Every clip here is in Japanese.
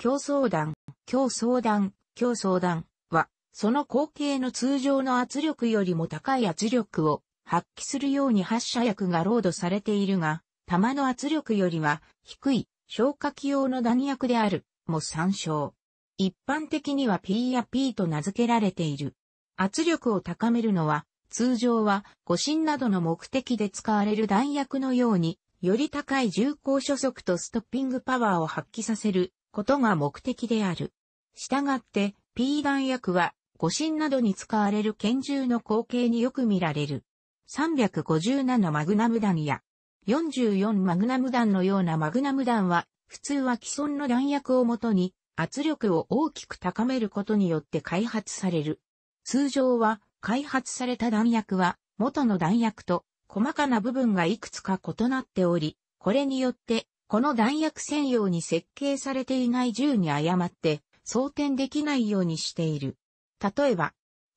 競争団、競争団、競争団は、その後継の通常の圧力よりも高い圧力を発揮するように発射薬がロードされているが、弾の圧力よりは低い消火器用の弾薬である、も参照。一般的には P や P と名付けられている。圧力を高めるのは、通常は誤身などの目的で使われる弾薬のように、より高い重厚所属とストッピングパワーを発揮させることが目的である。したがって、P 弾薬は、護身などに使われる拳銃の光景によく見られる。357マグナム弾や、44マグナム弾のようなマグナム弾は、普通は既存の弾薬をもとに、圧力を大きく高めることによって開発される。通常は、開発された弾薬は、元の弾薬と、細かな部分がいくつか異なっており、これによってこの弾薬専用に設計されていない銃に誤って装填できないようにしている。例えば、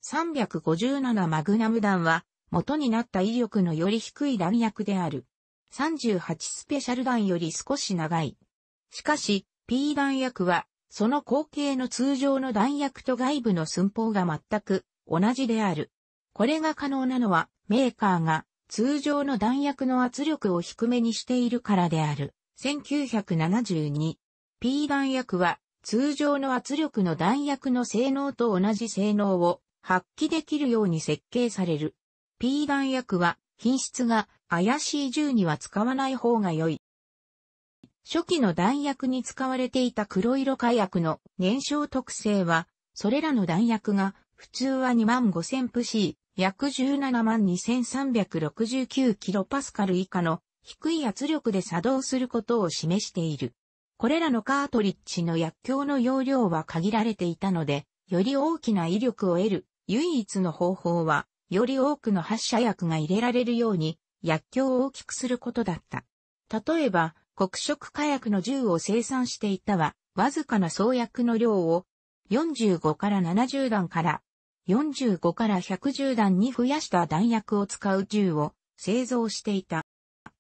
357マグナム弾は元になった威力のより低い弾薬である。38スペシャル弾より少し長い。しかし、P 弾薬は、その後継の通常の弾薬と外部の寸法が全く同じである。これが可能なのは、メーカーが通常の弾薬の圧力を低めにしているからである。1972。P 弾薬は通常の圧力の弾薬の性能と同じ性能を発揮できるように設計される。P 弾薬は品質が怪しい銃には使わない方が良い。初期の弾薬に使われていた黒色火薬の燃焼特性は、それらの弾薬が普通は25000 pC、約172369キロパスカル以下の低い圧力で作動することを示している。これらのカートリッジの薬莢の容量は限られていたので、より大きな威力を得る唯一の方法は、より多くの発射薬が入れられるように薬莢を大きくすることだった。例えば、黒色火薬の銃を生産していたは、わずかな創薬の量を45から70弾から45から110弾に増やした弾薬を使う銃を製造していた。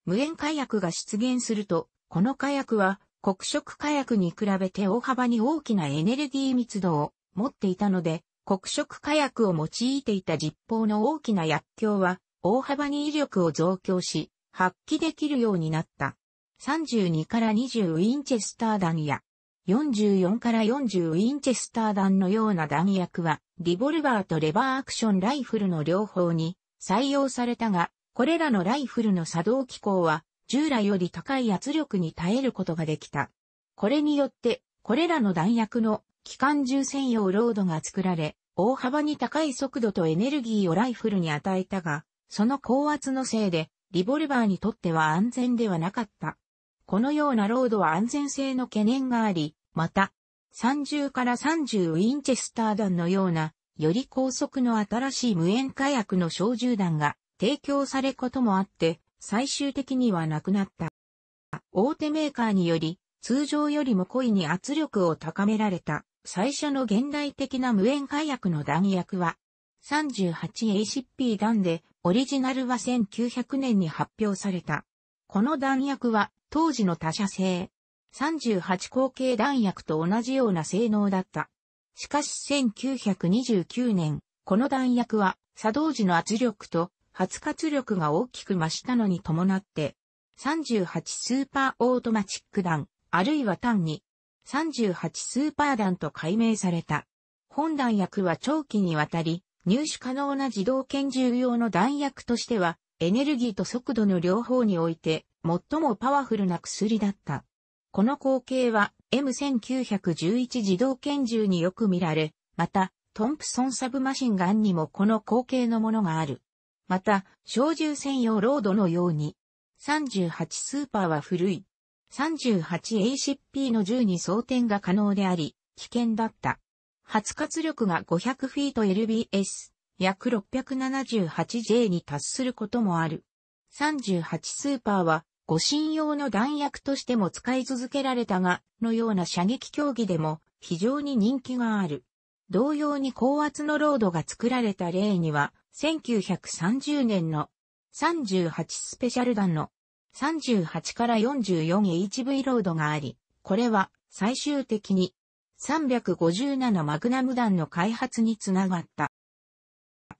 無塩火薬が出現すると、この火薬は黒色火薬に比べて大幅に大きなエネルギー密度を持っていたので、黒色火薬を用いていた実砲の大きな薬莢は大幅に威力を増強し、発揮できるようになった。32から20ウィンチェスター弾や、44から40ウィンチェスター弾のような弾薬は、リボルバーとレバーアクションライフルの両方に採用されたが、これらのライフルの作動機構は、従来より高い圧力に耐えることができた。これによって、これらの弾薬の機関銃専用ロードが作られ、大幅に高い速度とエネルギーをライフルに与えたが、その高圧のせいで、リボルバーにとっては安全ではなかった。このようなロードは安全性の懸念があり、また、30から30ウィンチェスター弾のような、より高速の新しい無煙火薬の小銃弾が提供されこともあって、最終的にはなくなった。大手メーカーにより、通常よりも故意に圧力を高められた、最初の現代的な無塩火薬の弾薬は、38ACP 弾で、オリジナルは1900年に発表された。この弾薬は、当時の他社製、38口径弾薬と同じような性能だった。しかし1929年、この弾薬は、作動時の圧力と発活力が大きく増したのに伴って、38スーパーオートマチック弾、あるいは単に、38スーパー弾と解明された。本弾薬は長期にわたり、入手可能な自動拳銃用の弾薬としては、エネルギーと速度の両方において、最もパワフルな薬だった。この光景は M1911 自動拳銃によく見られ、また、トンプソンサブマシンガンにもこの光景のものがある。また、小銃専用ロードのように、38スーパーは古い。38ACP の銃に装填が可能であり、危険だった。発活力が500フィート LBS、約 678J に達することもある。38スーパーは、護身用の弾薬としても使い続けられたが、のような射撃競技でも非常に人気がある。同様に高圧のロードが作られた例には、1930年の38スペシャル弾の38から 44HV ロードがあり、これは最終的に357マグナム弾の開発につながった。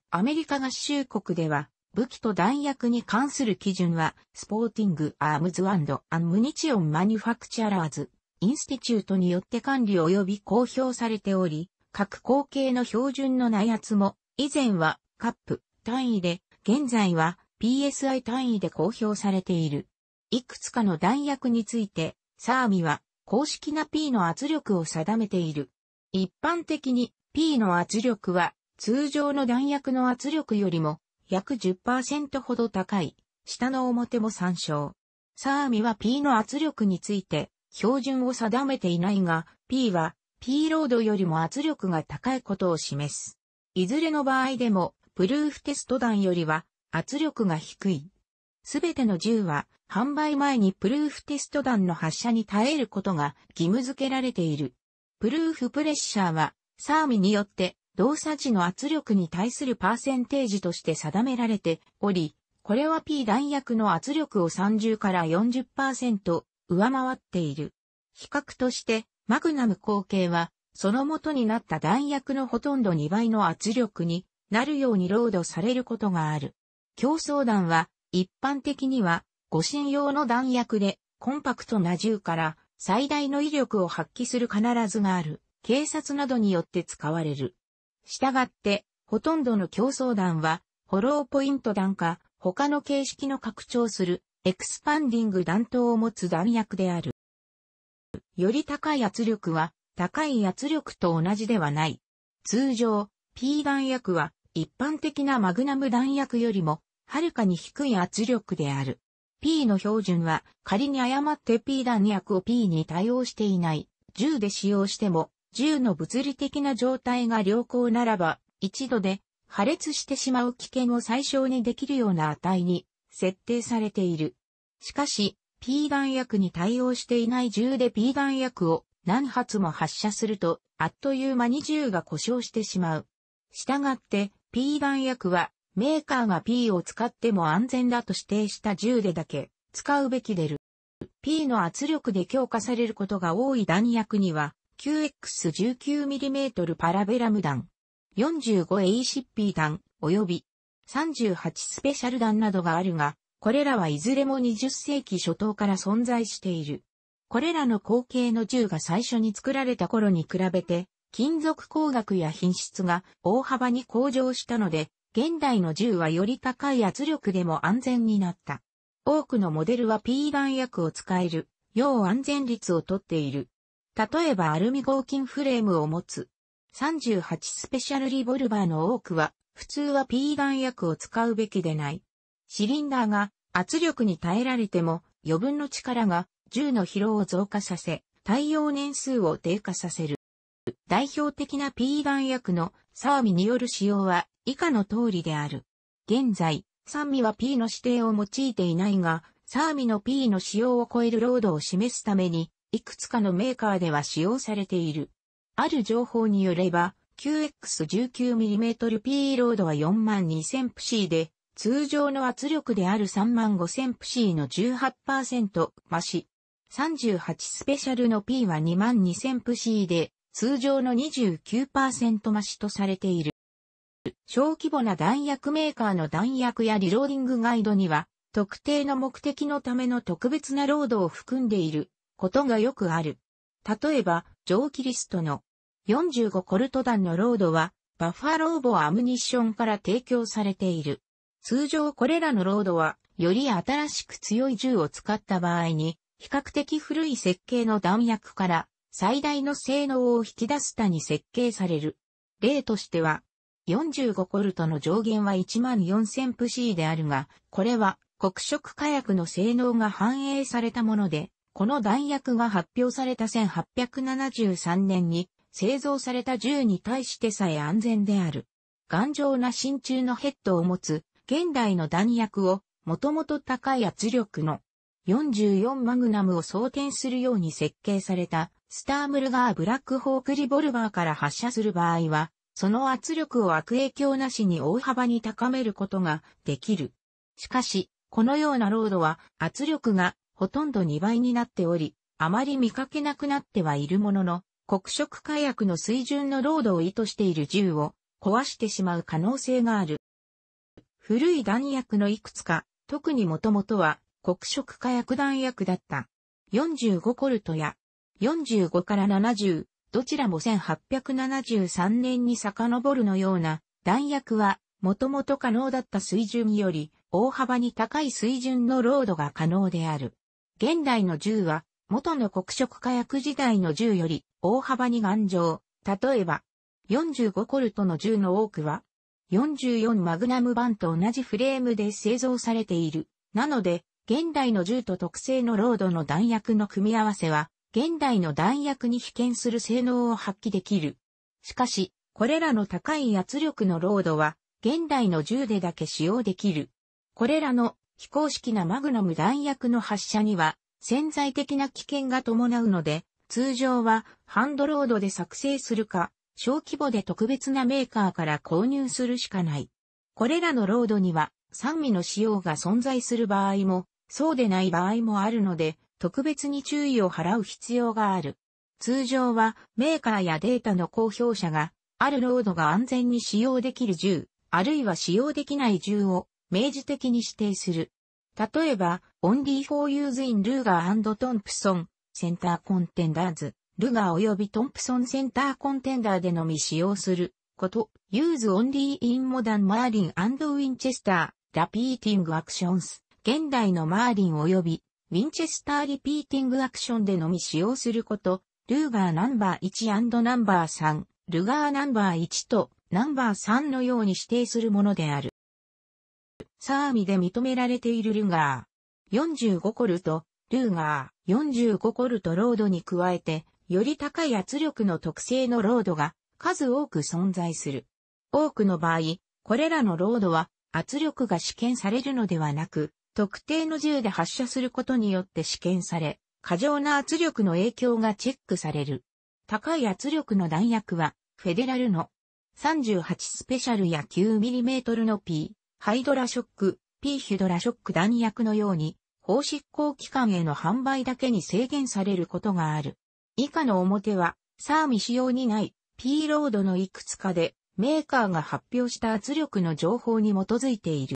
アメリカ合衆国では武器と弾薬に関する基準はスポーティング・アームズ・アンムニチオン・マニュファクチャラーズ・インスティチュートによって管理及び公表されており、各口径の標準の内圧も以前はカップ単位で、現在は PSI 単位で公表されている。いくつかの弾薬について、サーミは公式な P の圧力を定めている。一般的に P の圧力は通常の弾薬の圧力よりも約10%ほど高い。下の表も参照。サーミは P の圧力について標準を定めていないが、P は P ロードよりも圧力が高いことを示す。いずれの場合でもプルーフテスト弾よりは圧力が低い。すべての銃は販売前にプルーフテスト弾の発射に耐えることが義務付けられている。プルーフプレッシャーはサーミによって動作時の圧力に対するパーセンテージとして定められており、これは P 弾薬の圧力を30から40%上回っている。比較としてマグナム後継はその元になった弾薬のほとんど2倍の圧力になるようにロードされることがある。競争弾は一般的には護身用の弾薬でコンパクトな銃から最大の威力を発揮する必ずがある警察などによって使われる。したがってほとんどの競争弾はホローポイント弾か他の形式の拡張するエクスパンディング弾頭を持つ弾薬である。より高い圧力は高い圧力と同じではない。通常、P 弾薬は一般的なマグナム弾薬よりも、はるかに低い圧力である。P の標準は、仮に誤って P 弾薬を P に対応していない、銃で使用しても、銃の物理的な状態が良好ならば、一度で破裂してしまう危険を最小にできるような値に設定されている。しかし、P 弾薬に対応していない銃で P 弾薬を何発も発射すると、あっという間に銃が故障してしまう。したがって、P 弾薬は、メーカーが P を使っても安全だと指定した銃でだけ使うべきでる。P の圧力で強化されることが多い弾薬には、q x 1 9 m m パラベラム弾、45ACP 弾、及び38スペシャル弾などがあるが、これらはいずれも20世紀初頭から存在している。これらの後継の銃が最初に作られた頃に比べて、金属工学や品質が大幅に向上したので、現代の銃はより高い圧力でも安全になった。多くのモデルは P 弾薬を使える、要安全率をとっている。例えばアルミ合金フレームを持つ。38スペシャルリボルバーの多くは、普通は P 弾薬を使うべきでない。シリンダーが圧力に耐えられても余分の力が銃の疲労を増加させ、耐用年数を低下させる。代表的な P 弾薬のサーミによる使用は以下の通りである。現在、サーミは P の指定を用いていないが、サーミの P の使用を超えるロードを示すために、いくつかのメーカーでは使用されている。ある情報によれば、QX19mmP ロードは 42000Pc で、通常の圧力である 35000Pc の18%増し。38スペシャルの P は 22000Pc で、通常の29%増しとされている。小規模な弾薬メーカーの弾薬やリローディングガイドには、特定の目的のための特別なロードを含んでいることがよくある。例えば、蒸気リストの45コルト弾のロードは、バッファローボアムニッションから提供されている。通常これらのロードは、より新しく強い銃を使った場合に、比較的古い設計の弾薬から最大の性能を引き出すたに設計される。例としては、45コルトの上限は14000プシーであるが、これは黒色火薬の性能が反映されたもので、この弾薬が発表された1873年に製造された銃に対してさえ安全である。頑丈な真鍮のヘッドを持つ現代の弾薬をもともと高い圧力の44マグナムを装填するように設計されたスタームルガーブラックホークリボルバーから発射する場合は、その圧力を悪影響なしに大幅に高めることができる。しかし、このようなロードは圧力がほとんど2倍になっており、あまり見かけなくなってはいるものの、黒色火薬の水準のロードを意図している銃を壊してしまう可能性がある。古い弾薬のいくつか、特にもともとは黒色火薬弾薬だった。45コルトや45から70、どちらも1873年に遡るのような、弾薬は、もともと可能だった水準より、大幅に高い水準のロードが可能である。現代の銃は、元の黒色火薬時代の銃より、大幅に頑丈。例えば、45コルトの銃の多くは、44マグナム版と同じフレームで製造されている。なので、現代の銃と特製のロードの弾薬の組み合わせは、現代の弾薬に被験する性能を発揮できる。しかし、これらの高い圧力のロードは、現代の銃でだけ使用できる。これらの非公式なマグナム弾薬の発射には潜在的な危険が伴うので、通常はハンドロードで作成するか、小規模で特別なメーカーから購入するしかない。これらのロードには酸味の使用が存在する場合も、そうでない場合もあるので、特別に注意を払う必要がある。通常はメーカーやデータの公表者があるロードが安全に使用できる銃、あるいは使用できない銃を明示的に指定する。例えば、Only for Use in Luger and Thompson Center Contenders、ルガー及びトン n ソンセンターコンテンダーでのみ使用すること、Use Only in Modern Marlin and Winchester Repeating Actions、現代のマーリン及びウィンチェスターリピーティングアクションでのみ使用すること、ルーガーナンバー1ナンバー3、ルガーナンバー1とナンバー3のように指定するものである。サーミで認められているルガー45コルト、ルーガー45コルトロードに加えて、より高い圧力の特性のロードが数多く存在する。多くの場合、これらのロードは圧力が試験されるのではなく、特定の銃で発射することによって試験され、過剰な圧力の影響がチェックされる。高い圧力の弾薬は、フェデラルの38スペシャルや 9mm の P、ハイドラショック、P ヒュドラショック弾薬のように、法執行機関への販売だけに制限されることがある。以下の表は、サーミ仕様にない、P ロードのいくつかで、メーカーが発表した圧力の情報に基づいている。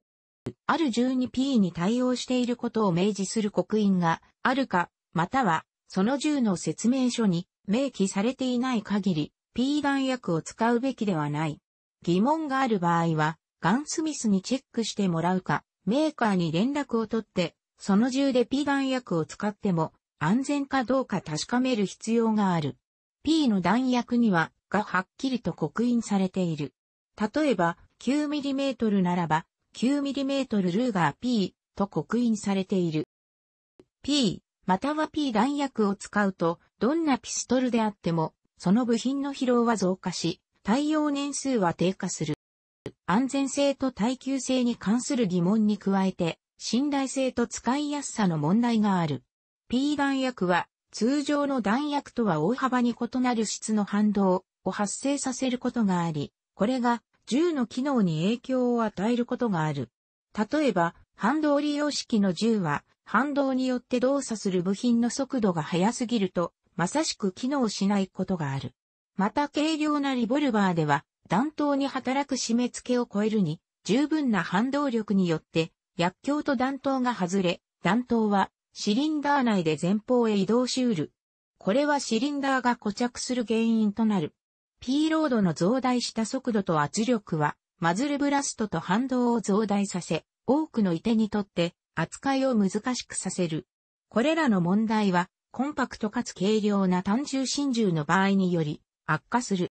ある 12P に対応していることを明示する刻印があるか、または、その銃の説明書に明記されていない限り、P 弾薬を使うべきではない。疑問がある場合は、ガンスミスにチェックしてもらうか、メーカーに連絡を取って、その銃で P 弾薬を使っても安全かどうか確かめる必要がある。P の弾薬には、がはっきりと刻印されている。例えば、9mm ならば、9mm ルーガー P と刻印されている。P または P 弾薬を使うと、どんなピストルであっても、その部品の疲労は増加し、耐用年数は低下する。安全性と耐久性に関する疑問に加えて、信頼性と使いやすさの問題がある。P 弾薬は、通常の弾薬とは大幅に異なる質の反動を発生させることがあり、これが銃の機能に影響を与えることがある。例えば、反動利用式の銃は、反動によって動作する部品の速度が速すぎると、まさしく機能しないことがある。また軽量なリボルバーでは、弾頭に働く締め付けを超えるに、十分な反動力によって、薬莢と弾頭が外れ、弾頭はシリンダー内で前方へ移動しうる。これはシリンダーが固着する原因となる。P ロードの増大した速度と圧力は、マズルブラストと反動を増大させ、多くの移手にとって扱いを難しくさせる。これらの問題は、コンパクトかつ軽量な単重真重の場合により悪化する。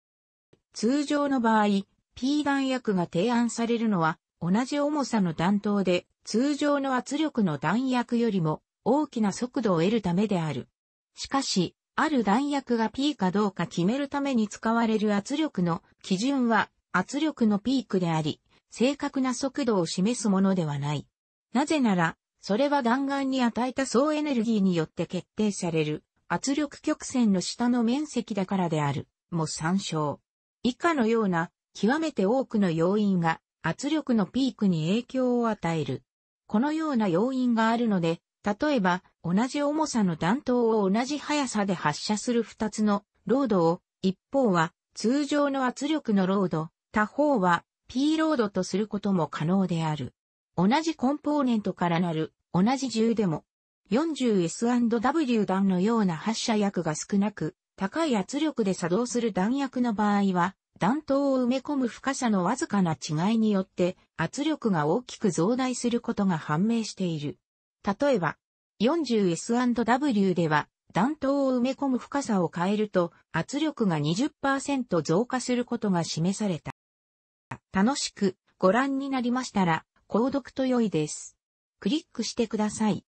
通常の場合、P 弾薬が提案されるのは、同じ重さの弾頭で通常の圧力の弾薬よりも大きな速度を得るためである。しかし、ある弾薬が P かどうか決めるために使われる圧力の基準は圧力のピークであり、正確な速度を示すものではない。なぜなら、それは弾丸に与えた総エネルギーによって決定される圧力曲線の下の面積だからである。も参照。以下のような極めて多くの要因が圧力のピークに影響を与える。このような要因があるので、例えば、同じ重さの弾頭を同じ速さで発射する2つのロードを、一方は通常の圧力のロード、他方は P ロードとすることも可能である。同じコンポーネントからなる同じ銃でも 40S&W 弾のような発射薬が少なく高い圧力で作動する弾薬の場合は弾頭を埋め込む深さのわずかな違いによって圧力が大きく増大することが判明している。例えば、40S&W では、弾頭を埋め込む深さを変えると、圧力が20%増加することが示された。楽しくご覧になりましたら、購読と良いです。クリックしてください。